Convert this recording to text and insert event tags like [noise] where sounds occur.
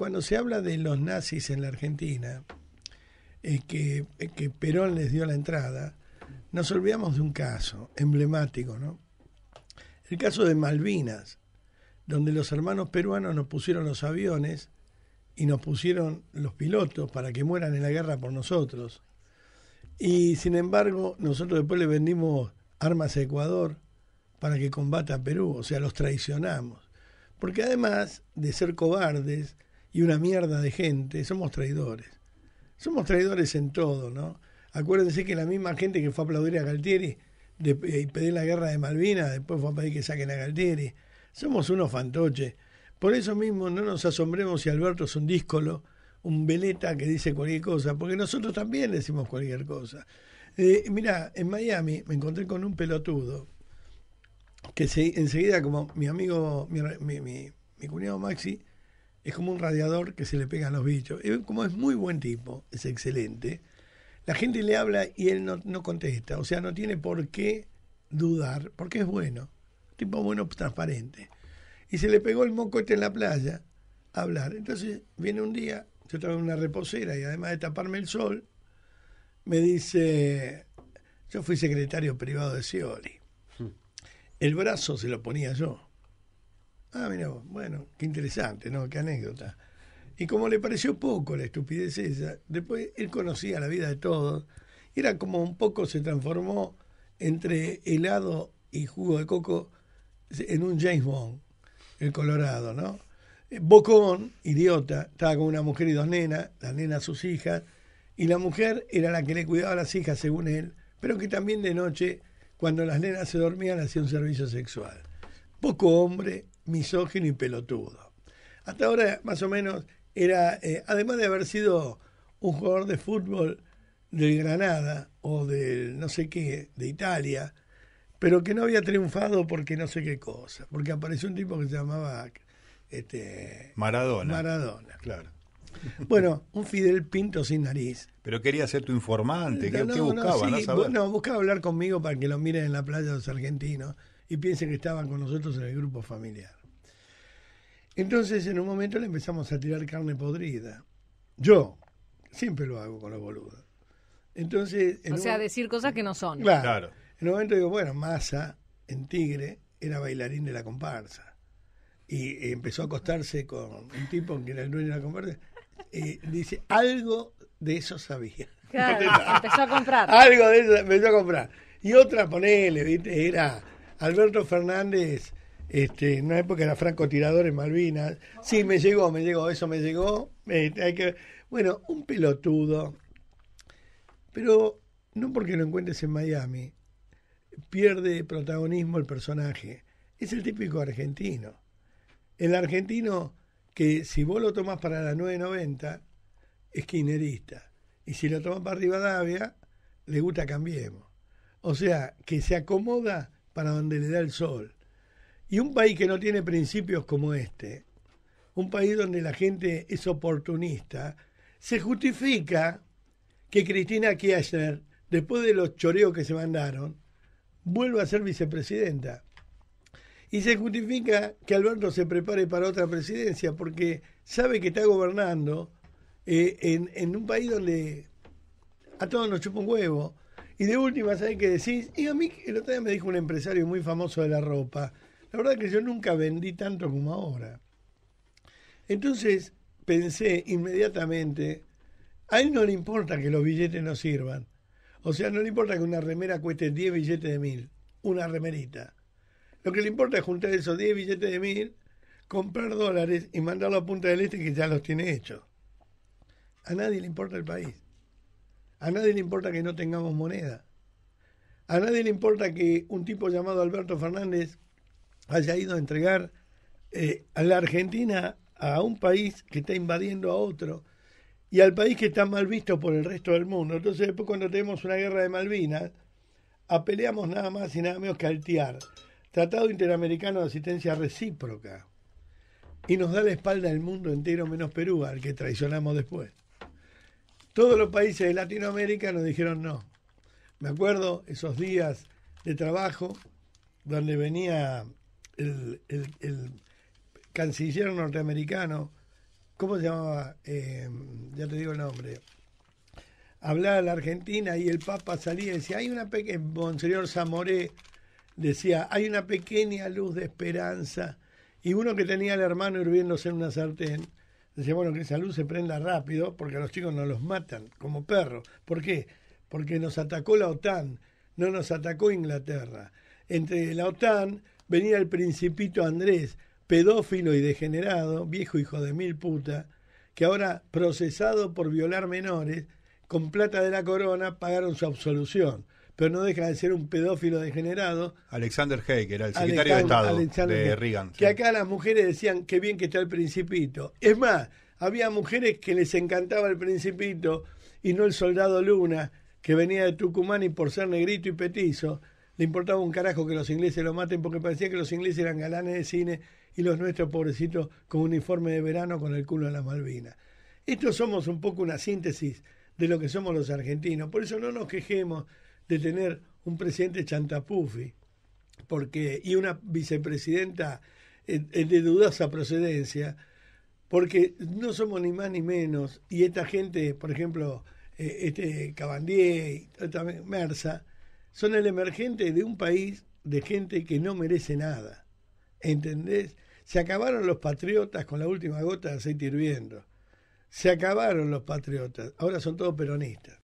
Cuando se habla de los nazis en la Argentina, eh, que, eh, que, Perón les dio la entrada, nos olvidamos de un caso emblemático, ¿no? El caso de Malvinas, donde los hermanos peruanos nos pusieron los aviones y nos pusieron los pilotos para que mueran en la guerra por nosotros. Y sin embargo, nosotros después le vendimos armas a Ecuador para que combata a Perú, o sea, los traicionamos. Porque además de ser cobardes, y una mierda de gente, somos traidores. Somos traidores en todo, ¿no? Acuérdense que la misma gente que fue a aplaudir a Galtieri eh, y pedir la guerra de Malvinas, después fue a pedir que saquen a Galtieri. Somos unos fantoches. Por eso mismo no nos asombremos si Alberto es un díscolo, un veleta que dice cualquier cosa, porque nosotros también decimos cualquier cosa. Eh, mira, en Miami me encontré con un pelotudo que se, enseguida, como mi amigo, mi, mi, mi cuñado Maxi, es como un radiador que se le pega a los bichos. Como es muy buen tipo, es excelente, la gente le habla y él no, contesta. O sea, no tiene por qué dudar, porque es bueno. Tipo bueno, transparente. Y se le pegó el moco este en la playa a hablar. Entonces viene un día, yo estaba en una reposera y además de taparme el sol, me dice, yo fui secretario privado de Scioli. Hmm. El brazo se lo ponía yo. Ah, mira bueno, qué interesante, ¿no? Qué anécdota. Y como le pareció poco la estupidez esa, después él conocía la vida de todos, era como un poco se transformó entre helado y jugo de coco en un James Bond, el Colorado, ¿no? Eh, bocón, idiota, estaba con una mujer y dos nenas, la nena sus hijas, y la mujer era la que le cuidaba a las hijas, según él, pero que también de noche, cuando las nenas se dormían, hacía un servicio sexual poco hombre, misógino y pelotudo. Hasta ahora, más o menos, era, eh, además de haber sido un jugador de fútbol del Granada o del no sé qué, de Italia, pero que no había triunfado porque no sé qué cosa, porque apareció un tipo que se llamaba este, Maradona. Maradona. Claro. Bueno, un Fidel Pinto sin nariz. Pero quería ser tu informante, ¿qué, no, buscaba? No, buscaba hablar conmigo para que lo miren en la playa los argentinos y piensen que estaban con nosotros en el grupo familiar. Entonces en un momento le empezamos a tirar carne podrida. Yo siempre lo hago con los boludos. Entonces, o sea, decir cosas que no son. En un momento digo, bueno, Massa en Tigre era bailarín de la comparsa y eh, empezó a acostarse con un tipo que era el dueño de la comparsa. Y dice, algo de eso sabía. Claro, empezó a comprar. [laughs] Algo de eso empezó a comprar. Y otra, ponele, ¿viste? era Alberto Fernández, este, en una época era francotirador en Malvinas. Sí, me llegó, me llegó, eso me llegó. Este, hay que, bueno, un pelotudo, pero no porque lo encuentres en Miami, pierde protagonismo el personaje. Es el típico argentino. El argentino que si vos lo tomás para la 990, es quinerista Y si lo tomás para Rivadavia, le gusta Cambiemos. O sea, que se acomoda para donde le da el sol. Y un país que no tiene principios como este, un país donde la gente es oportunista, se justifica que Cristina Kirchner, después de los choreos que se mandaron, vuelva a ser vicepresidenta. Y se justifica que Alberto se prepare para otra presidencia porque sabe que está gobernando eh, en, en un país donde a todos nos chupa un huevo, y de última, ¿sabes qué decís? Y a mí, el otro día me dijo un empresario muy famoso de la ropa, la verdad que yo nunca vendí tanto como ahora. Entonces pensé inmediatamente, a él no le importa que los billetes no sirvan. O sea, no le importa que una remera cueste 10 billetes de mil, una remerita. Lo que le importa es juntar esos 10 billetes de mil, comprar dólares y mandarlo a Punta del Este que ya los tiene hechos. A nadie le importa el país. A nadie le importa que no tengamos moneda. A nadie le importa que un tipo llamado Alberto Fernández haya ido a entregar eh, a la Argentina a un país que está invadiendo a otro y al país que está mal visto por el resto del mundo. Entonces después cuando tenemos una guerra de Malvinas, apeleamos nada más y nada menos que al TIAR, Tratado Interamericano de Asistencia Recíproca, y nos da la espalda al mundo entero menos Perú, al que traicionamos después. Todos los países de Latinoamérica nos dijeron no. Me acuerdo esos días de trabajo donde venía el, canciller norteamericano, ¿cómo se llamaba? Em, ya te digo el nombre. Hablaba a la Argentina y el Papa salía y decía, hay una pequeña, Monseñor Zamoré decía, hay una pequeña luz de esperanza. Y uno que tenía al hermano hirviéndose en una sartén, Decía, bueno, que esa luz se prenda rápido porque los chicos no los matan como perros. ¿Por qué? Porque nos atacó la OTAN, no nos atacó Inglaterra. Entre la OTAN venía el principito Andrés, pedófilo y degenerado, viejo hijo de mil puta, que ahora procesado por violar menores, con plata de la corona pagaron su absolución pero no deja de ser un pedófilo degenerado. Alexander Hay, que era el secretario de Estado de Reagan. Que acá las mujeres decían, qué bien que está el principito. Es más, había mujeres que les encantaba el principito y no el soldado Luna, que venía de Tucumán y por ser negrito y petizo, le importaba un carajo que los ingleses lo maten porque parecía que los ingleses eran galanes de cine y los nuestros pobrecitos con uniforme de verano con el culo de la Malvina. Esto somos un poco una síntesis de lo que somos los argentinos, por eso no nos quejemos de tener un presidente chantapufi porque, y una vicepresidenta de dudosa procedencia, porque no somos ni más ni menos, y esta gente, por ejemplo, eh, este Cabandier, Mersa, son el emergente de un país de gente que no merece nada. ¿Entendés? Se acabaron los patriotas con la última gota de aceite hirviendo. Se acabaron los patriotas. Ahora son todos peronistas.